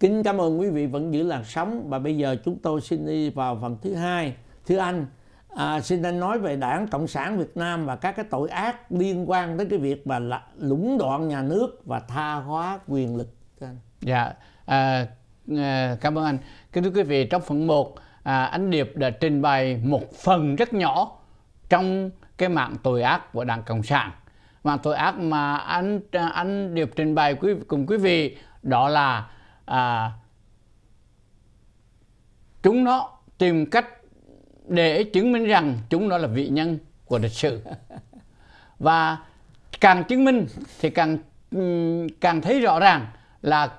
Kính cảm ơn quý vị vẫn giữ làn sóng và bây giờ chúng tôi xin đi vào phần thứ hai. Thưa anh, à, xin anh nói về Đảng Cộng sản Việt Nam và các cái tội ác liên quan tới cái việc mà lũng đoạn nhà nước và tha hóa quyền lực. Dạ, à, à, cảm ơn anh. Kính thưa quý vị, trong phần 1, à, anh Điệp đã trình bày một phần rất nhỏ trong cái mạng tội ác của Đảng Cộng sản. Mạng tội ác mà anh à, anh Điệp trình bày quý, cùng quý vị đó là à, chúng nó tìm cách để chứng minh rằng chúng nó là vị nhân của lịch sử và càng chứng minh thì càng ừ, càng thấy rõ ràng là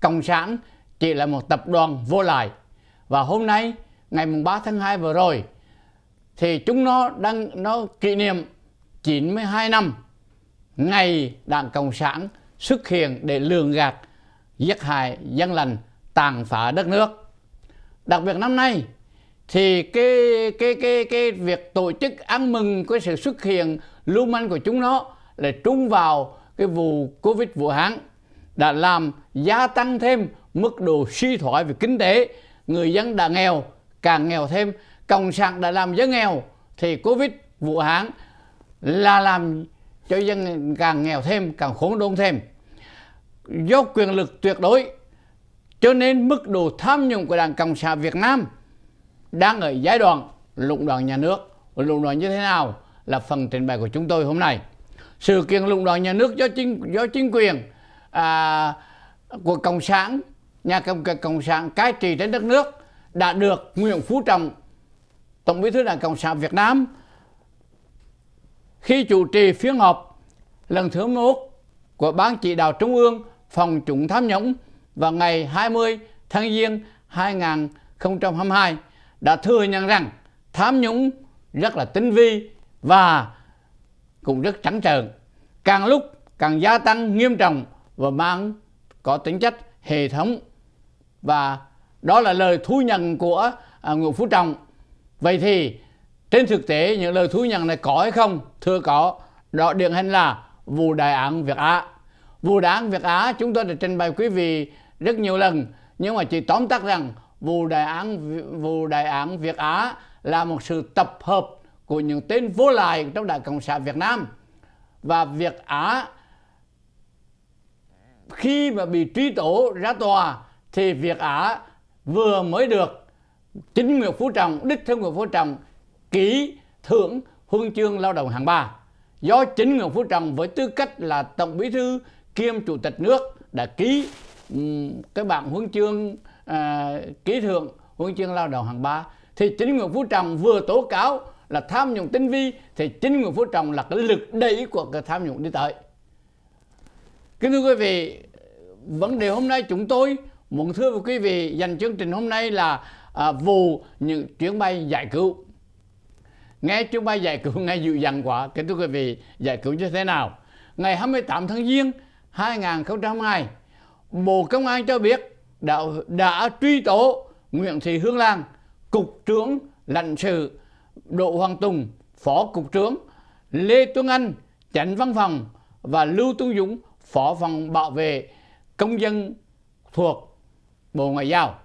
cộng sản chỉ là một tập đoàn vô lại và hôm nay ngày mùng 3 tháng 2 vừa rồi thì chúng nó đang nó kỷ niệm 92 năm ngày Đảng Cộng sản xuất hiện để lường gạt giết hại dân lành, tàn phá đất nước. Đặc biệt năm nay thì cái cái cái cái việc tổ chức ăn mừng cái sự xuất hiện lưu manh của chúng nó là trúng vào cái vụ Covid Vũ Hán đã làm gia tăng thêm mức độ suy thoái về kinh tế, người dân đã nghèo càng nghèo thêm, cộng sản đã làm dân nghèo thì Covid Vũ Hán là làm cho dân càng nghèo thêm, càng khốn đốn thêm do quyền lực tuyệt đối cho nên mức độ tham nhũng của Đảng Cộng sản Việt Nam đang ở giai đoạn lũng đoạn nhà nước. Lũng đoạn như thế nào là phần trình bày của chúng tôi hôm nay. Sự kiện lũng đoạn nhà nước do chính do chính quyền à, của Cộng sản, nhà cộng Cộng sản cai trị trên đất nước đã được Nguyễn Phú Trọng, Tổng bí thư Đảng Cộng sản Việt Nam khi chủ trì phiên họp lần thứ một của Ban chỉ đạo Trung ương phòng chống tham nhũng vào ngày 20 tháng Giêng 2022 đã thừa nhận rằng tham nhũng rất là tinh vi và cũng rất trắng trợn, càng lúc càng gia tăng nghiêm trọng và mang có tính chất hệ thống. Và đó là lời thú nhận của à, Nguyễn Phú Trọng. Vậy thì trên thực tế những lời thú nhận này có hay không? Thưa có, đó điển hình là vụ đại án Việt Á. Vụ đại án Việt Á chúng tôi đã trình bày quý vị rất nhiều lần nhưng mà chỉ tóm tắt rằng vụ đại án vụ đại án Việt Á là một sự tập hợp của những tên vô lại trong Đảng Cộng sản Việt Nam và Việt Á khi mà bị truy tố ra tòa thì Việt Á vừa mới được chính Nguyễn Phú Trọng, đích thân Nguyễn Phú Trọng ký thưởng huân chương lao động hạng ba do chính Nguyễn Phú Trọng với tư cách là Tổng Bí thư kiêm chủ tịch nước đã ký ừ, cái bản huân chương à, ký thưởng huân chương lao động hạng ba thì chính Nguyễn Phú Trọng vừa tố cáo là tham nhũng tinh vi thì chính Nguyễn Phú Trọng là cái lực đẩy của cái tham nhũng đi tới. Kính thưa quý vị, vấn đề hôm nay chúng tôi muốn thưa với quý vị dành chương trình hôm nay là à, vụ những chuyến bay giải cứu. Nghe chuyến bay giải cứu nghe dịu dàng quá, kính thưa quý vị, giải cứu như thế nào? Ngày 28 tháng Giêng 2022, Bộ Công an cho biết đã, đã truy tố Nguyễn Thị Hương Lan, Cục trưởng lãnh sự Đỗ Hoàng Tùng, Phó Cục trưởng, Lê Tuấn Anh, Chánh Văn phòng và Lưu Tuấn Dũng, Phó phòng bảo vệ công dân thuộc Bộ Ngoại giao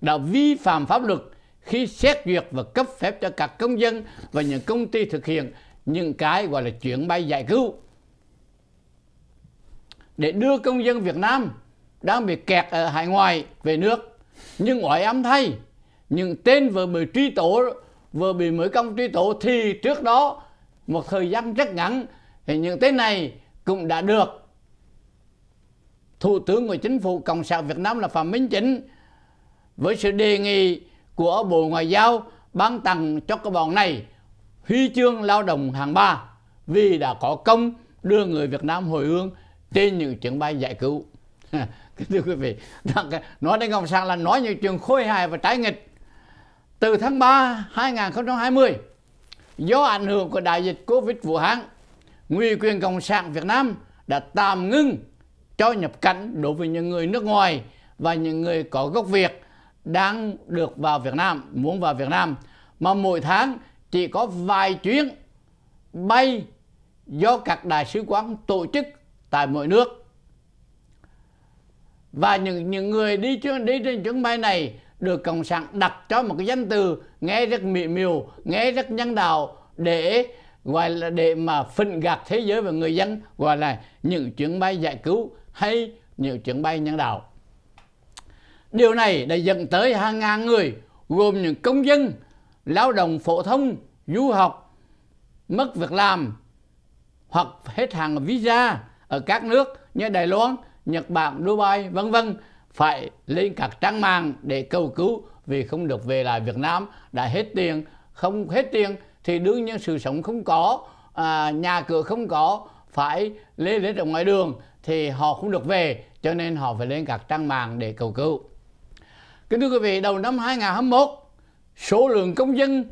đã vi phạm pháp luật khi xét duyệt và cấp phép cho các công dân và những công ty thực hiện những cái gọi là chuyến bay giải cứu để đưa công dân Việt Nam đang bị kẹt ở hải ngoại về nước. Nhưng ngoại âm thay, những tên vừa bị truy tố, vừa bị mới công truy tố thì trước đó một thời gian rất ngắn thì những tên này cũng đã được Thủ tướng của Chính phủ Cộng sản Việt Nam là Phạm Minh Chính với sự đề nghị của Bộ Ngoại giao ban tặng cho cái bọn này huy chương lao động hạng ba vì đã có công đưa người Việt Nam hồi hương trên những chuyến bay giải cứu thưa quý vị nói đến Ngọc sản là nói những chuyện khôi hài và trái nghịch từ tháng 3 2020 do ảnh hưởng của đại dịch Covid Vũ Hán Nguy quyền Cộng sản Việt Nam đã tạm ngưng cho nhập cảnh đối với những người nước ngoài và những người có gốc Việt đang được vào Việt Nam, muốn vào Việt Nam mà mỗi tháng chỉ có vài chuyến bay do các đại sứ quán tổ chức tại mỗi nước và những những người đi chuyến đi trên chuyến bay này được cộng sản đặt cho một cái danh từ nghe rất mị miều nghe rất nhân đạo để gọi là để mà phân gạt thế giới và người dân gọi là những chuyến bay giải cứu hay những chuyến bay nhân đạo điều này đã dẫn tới hàng ngàn người gồm những công dân lao động phổ thông du học mất việc làm hoặc hết hàng visa ở các nước như Đài Loan, Nhật Bản, Dubai, vân vân phải lên các trang mạng để cầu cứu vì không được về lại Việt Nam đã hết tiền không hết tiền thì đương nhiên sự sống không có à, nhà cửa không có phải lên lên ở ngoài đường thì họ không được về cho nên họ phải lên các trang mạng để cầu cứu kính thưa quý vị đầu năm 2021 số lượng công dân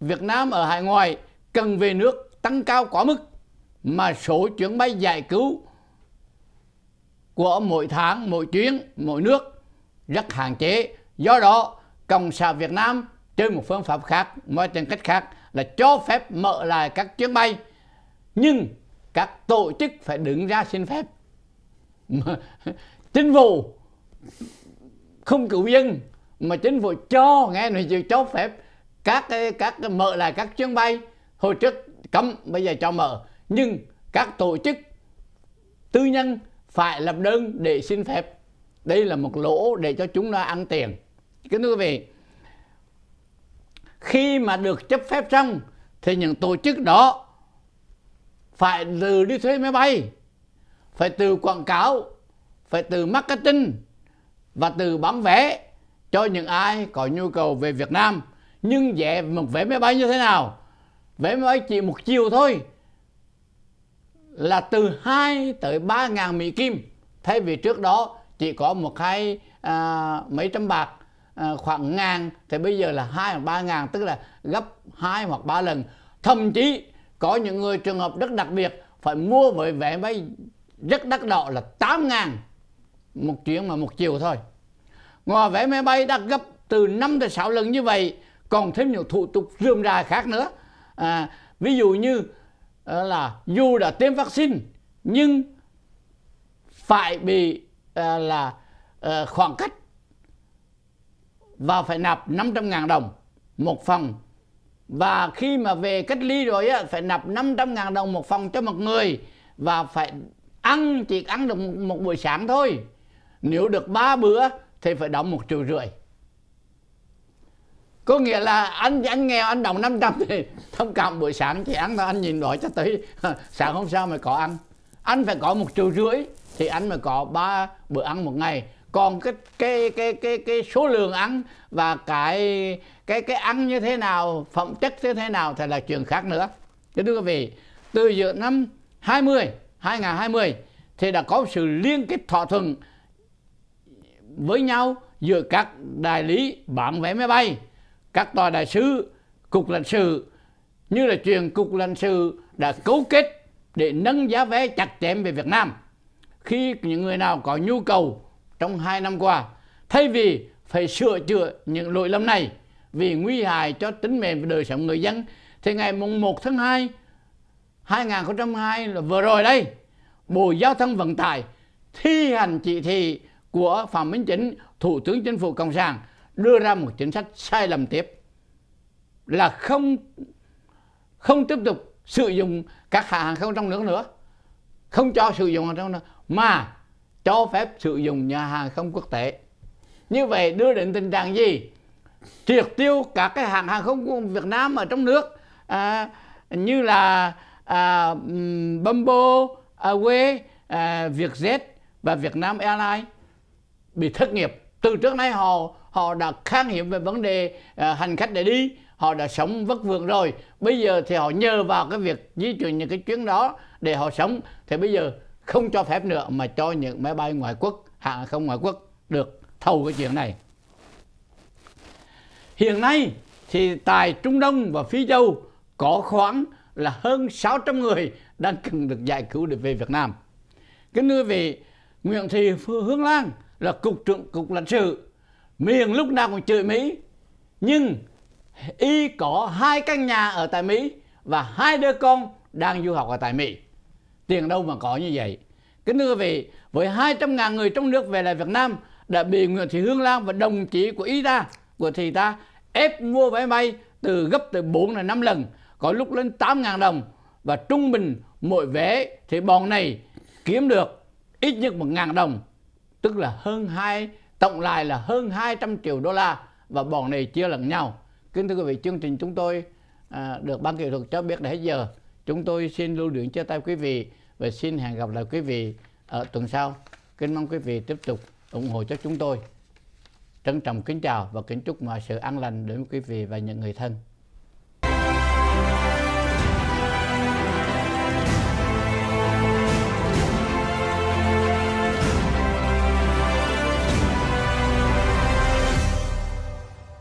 Việt Nam ở hải ngoại cần về nước tăng cao quá mức mà số chuyến bay giải cứu của mỗi tháng, mỗi chuyến, mỗi nước rất hạn chế. Do đó, Cộng sản Việt Nam trên một phương pháp khác, mọi trên cách khác là cho phép mở lại các chuyến bay. Nhưng các tổ chức phải đứng ra xin phép. chính phủ không cử dân mà chính phủ cho nghe nói chịu cho phép các các mở lại các chuyến bay hồi trước cấm bây giờ cho mở nhưng các tổ chức tư nhân phải lập đơn để xin phép đây là một lỗ để cho chúng ta ăn tiền kính thưa quý vị khi mà được chấp phép xong thì những tổ chức đó phải từ đi thuê máy bay phải từ quảng cáo phải từ marketing và từ bán vé cho những ai có nhu cầu về Việt Nam nhưng vé một vé máy bay như thế nào vé máy bay chỉ một chiều thôi là từ 2 tới 3 ngàn Mỹ Kim thay vì trước đó chỉ có một hai à, mấy trăm bạc à, khoảng ngàn thì bây giờ là hai hoặc ba ngàn tức là gấp hai hoặc ba lần thậm chí có những người trường hợp rất đặc biệt phải mua với vé máy rất đắt đỏ là 8 ngàn một chuyến mà một chiều thôi ngoài vé máy bay đã gấp từ 5 tới 6 lần như vậy còn thêm nhiều thủ tục rườm rà khác nữa à, ví dụ như là dù đã tiêm vaccine nhưng phải bị à, là à, khoảng cách và phải nạp 500.000 đồng một phòng và khi mà về cách ly rồi á, phải nạp 500.000 đồng một phòng cho một người và phải ăn chỉ ăn được một, một buổi sáng thôi nếu được ba bữa thì phải đóng một triệu rưỡi có nghĩa là anh anh nghèo anh đồng 500 thì thông cảm buổi sáng thì ăn thôi anh nhìn đói cho tới sáng hôm sau mới có ăn anh phải có một triệu rưỡi thì anh mới có ba bữa ăn một ngày còn cái cái cái cái cái số lượng ăn và cái cái cái ăn như thế nào phẩm chất như thế nào thì là chuyện khác nữa Thế thưa quý vị từ giữa năm 20 2020 thì đã có sự liên kết thỏa thuận với nhau giữa các đại lý bán vé máy bay các tòa đại sứ cục lãnh sự như là truyền cục lãnh sự đã cấu kết để nâng giá vé chặt chém về Việt Nam khi những người nào có nhu cầu trong hai năm qua thay vì phải sửa chữa những lỗi lầm này vì nguy hại cho tính mạng và đời sống người dân thì ngày mùng 1 tháng 2 2002 là vừa rồi đây Bộ Giao thông Vận tải thi hành chỉ thị của Phạm Minh Chính Thủ tướng Chính phủ Cộng sản đưa ra một chính sách sai lầm tiếp là không không tiếp tục sử dụng các hãng hàng không trong nước nữa không cho sử dụng hàng không nữa mà cho phép sử dụng nhà hàng không quốc tế như vậy đưa đến tình trạng gì triệt tiêu các cái hãng hàng không của Việt Nam ở trong nước à, như là à, Bumbo, Away, à, Vietjet và Việt Nam Airlines bị thất nghiệp từ trước nay họ họ đã khang hiểm về vấn đề à, hành khách để đi họ đã sống vất vưởng rồi bây giờ thì họ nhờ vào cái việc di chuyển những cái chuyến đó để họ sống thì bây giờ không cho phép nữa mà cho những máy bay ngoại quốc hãng không ngoại quốc được thầu cái chuyện này hiện nay thì tại Trung Đông và Phi Châu có khoảng là hơn 600 người đang cần được giải cứu để về Việt Nam. Cái nơi vị, Nguyễn Thị Hương Lan là Cục trưởng Cục lãnh sự miền lúc nào cũng chửi mỹ nhưng y có hai căn nhà ở tại mỹ và hai đứa con đang du học ở tại mỹ tiền đâu mà có như vậy kính thưa quý vị với 200 ngàn người trong nước về lại Việt Nam đã bị Nguyễn Thị Hương Lan và đồng chí của y ta của thị ta ép mua vé bay từ gấp từ 4 là 5 lần có lúc lên 8 ngàn đồng và trung bình mỗi vé thì bọn này kiếm được ít nhất 1 ngàn đồng tức là hơn 2 Tổng lại là hơn 200 triệu đô la và bọn này chia lẫn nhau. Kính thưa quý vị, chương trình chúng tôi à, được ban kỹ thuật cho biết đã hết giờ. Chúng tôi xin lưu luyện chia tay quý vị và xin hẹn gặp lại quý vị ở tuần sau. Kính mong quý vị tiếp tục ủng hộ cho chúng tôi. Trân trọng kính chào và kính chúc mọi sự an lành đến quý vị và những người thân.